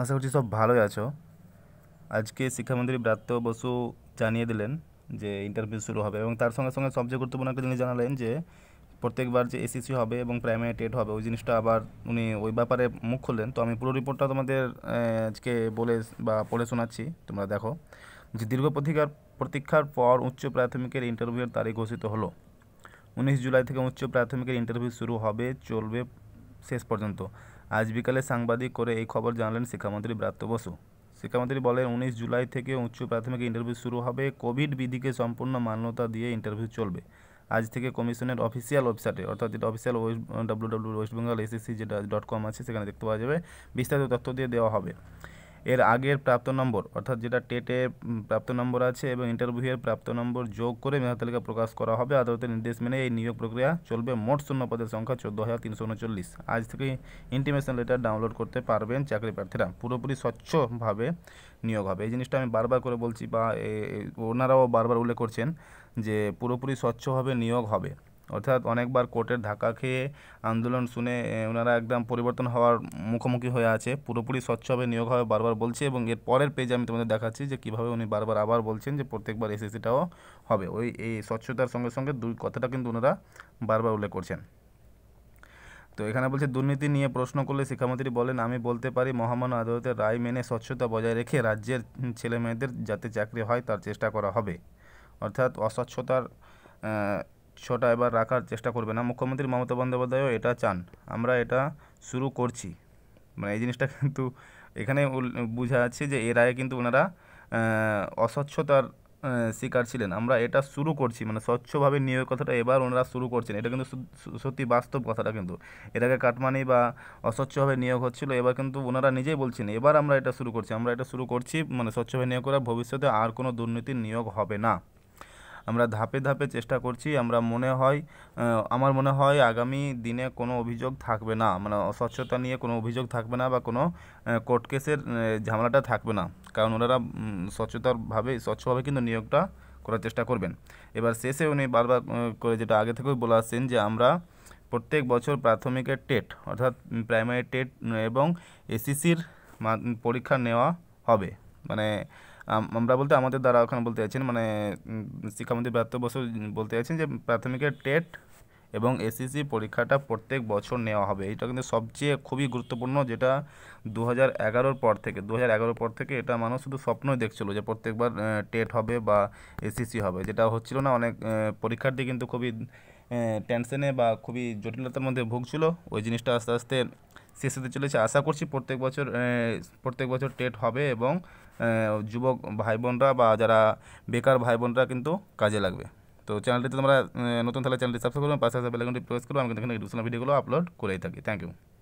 আশা করছি সব ভালোই আছো আজকে শিক্ষামন্ত্রী ব্রাত্য বসু জানিয়ে দিলেন যে ইন্টারভিউ শুরু হবে এবং তার সঙ্গে সঙ্গে সবচেয়ে গুরুত্বপূর্ণ একটা জিনিস জানালেন যে প্রত্যেকবার যে এসএসসি হবে এবং প্রাইমারি টেট হবে ওই জিনিসটা আবার উনি ওই ব্যাপারে মুখ খুললেন তো আমি পুরো রিপোর্টটা তোমাদের আজকে বলে বা পড়ে শোনাচ্ছি তোমরা দেখো যে দীর্ঘ প্রতীক্ষার প্রতীক্ষার পর উচ্চ প্রাথমিকের ইন্টারভিউয়ের তারিখ ঘোষিত হলো উনিশ জুলাই থেকে উচ্চ প্রাথমিকের ইন্টারভিউ শুরু হবে চলবে শেষ পর্যন্ত আজ বিকালে সাংবাদিক করে এই খবর জানালেন শিক্ষামন্ত্রী ব্রাত্য বসু শিক্ষামন্ত্রী বলেন উনিশ জুলাই থেকে উচ্চ প্রাথমিক ইন্টারভিউ শুরু হবে কোভিড বিধিকে সম্পূর্ণ মান্যতা দিয়ে ইন্টারভিউ চলবে আজ থেকে কমিশনের অফিসিয়াল ওয়েবসাইটে অর্থাৎ যেটা official west W W West Bengal SSC যেটা ডট কম আছে সেখানে দেখতে পাওয়া যাবে বিস্তারিত তথ্য দিয়ে দেওয়া হবে এর আগের প্রাপ্ত নম্বর অর্থাৎ যেটা টেটে প্রাপ্ত নম্বর আছে এবং ইন্টারভিউয়ের প্রাপ্ত নম্বর যোগ করে মেধা তালিকা প্রকাশ করা হবে আদালতের নির্দেশ মেনে এই নিয়োগ প্রক্রিয়া চলবে মোট শূন্য পদের সংখ্যা চোদ্দ হাজার তিনশো উনচল্লিশ আজ থেকে ইন্টিমেশন লেটার ডাউনলোড করতে পারবেন চাকরি প্রার্থীরা পুরোপুরি স্বচ্ছভাবে নিয়োগ হবে এই জিনিসটা আমি বারবার করে বলছি বা ওনারাও বারবার উল্লেখ করছেন যে পুরোপুরি স্বচ্ছভাবে নিয়োগ হবে অর্থাৎ অনেকবার কোর্টের ধাক্কা খেয়ে আন্দোলন শুনে ওনারা একদম পরিবর্তন হওয়ার মুখোমুখি হয়ে আছে পুরোপুরি স্বচ্ছভাবে নিয়োগ হবে বারবার বলছে এবং এর পরের পেজে আমি তোমাদের দেখাচ্ছি যে কীভাবে উনি বারবার আবার বলছেন যে প্রত্যেকবার এসএসসিটাও হবে ওই এই স্বচ্ছতার সঙ্গে সঙ্গে দুই কথাটা কিন্তু ওনারা বারবার উল্লেখ করছেন তো এখানে বলছে দুর্নীতি নিয়ে প্রশ্ন করলে শিক্ষামন্ত্রী বলেন আমি বলতে পারি মহামান্য আদালতের রায় মেনে স্বচ্ছতা বজায় রেখে রাজ্যের ছেলেমেয়েদের যাতে চাকরি হয় তার চেষ্টা করা হবে অর্থাৎ অস্বচ্ছতার ছটা এবার রাখার চেষ্টা করবে না মুখ্যমন্ত্রী মমতা বন্দ্যোপাধ্যায়ও এটা চান আমরা এটা শুরু করছি মানে এই জিনিসটা কিন্তু এখানে বোঝা যাচ্ছে যে এর আগে কিন্তু ওনারা অস্বচ্ছতার শিকার ছিলেন আমরা এটা শুরু করছি মানে স্বচ্ছভাবে নিয়োগের কথাটা এবার ওনারা শুরু করছেন এটা কিন্তু সত্যি বাস্তব কথাটা কিন্তু এর আগে কাটমানি বা অস্বচ্ছভাবে নিয়োগ হচ্ছিল এবার কিন্তু ওনারা নিজেই বলছেন এবার আমরা এটা শুরু করছি আমরা এটা শুরু করছি মানে স্বচ্ছভাবে নিয়োগ করা ভবিষ্যতে আর কোনো দুর্নীতির নিয়োগ হবে না আমরা ধাপে ধাপে চেষ্টা করছি আমরা মনে হয় আমার মনে হয় আগামী দিনে কোনো অভিযোগ থাকবে না মানে অস্বচ্ছতা নিয়ে কোনো অভিযোগ থাকবে না বা কোনো কোর্ট কেসের ঝামেলাটা থাকবে না কারণ ওনারা স্বচ্ছতারভাবে স্বচ্ছভাবে কিন্তু নিয়োগটা করার চেষ্টা করবেন এবার শেষে উনি বারবার করে যেটা আগে থেকেও বলে আসছেন যে আমরা প্রত্যেক বছর প্রাথমিকের টেট অর্থাৎ প্রাইমারি টেট এবং এসিসির পরীক্ষা নেওয়া হবে মানে আমরা বলতে আমাদের দ্বারা ওখানে বলতে চাইছেন মানে শিক্ষামন্ত্রী প্রাপ্ত বসু বলতে চাইছেন যে প্রাথমিকের টেট এবং এসএসসি পরীক্ষাটা প্রত্যেক বছর নেওয়া হবে এটা কিন্তু সবচেয়ে খুবই গুরুত্বপূর্ণ যেটা দু হাজার এগারোর পর থেকে দু হাজার এগারোর পর থেকে এটা মানুষ শুধু স্বপ্নই দেখছিল যে প্রত্যেকবার টেট হবে বা এসএসসি হবে যেটা হচ্ছিল না অনেক পরীক্ষার্থী কিন্তু খুবই টেনশনে বা খুবই জটিলতার মধ্যে ভুগছিল ওই জিনিসটা আস্তে আস্তে শেষ হতে চলেছে আশা করছি প্রত্যেক বছর প্রত্যেক বছর টেট হবে এবং যুবক ভাই বোনরা বা যারা বেকার ভাই বোনরা কিন্তু কাজে লাগবে তো চ্যানেলটিতে তোমরা নতুন তাহলে চ্যানেলটি সাবস্ক্রাইব করবেন পাশে আসা বেলাইকনটি প্রেস করবেন আমি কিন্তু এখানে ভিডিওগুলো আপলোড করেই থাকি থ্যাংক ইউ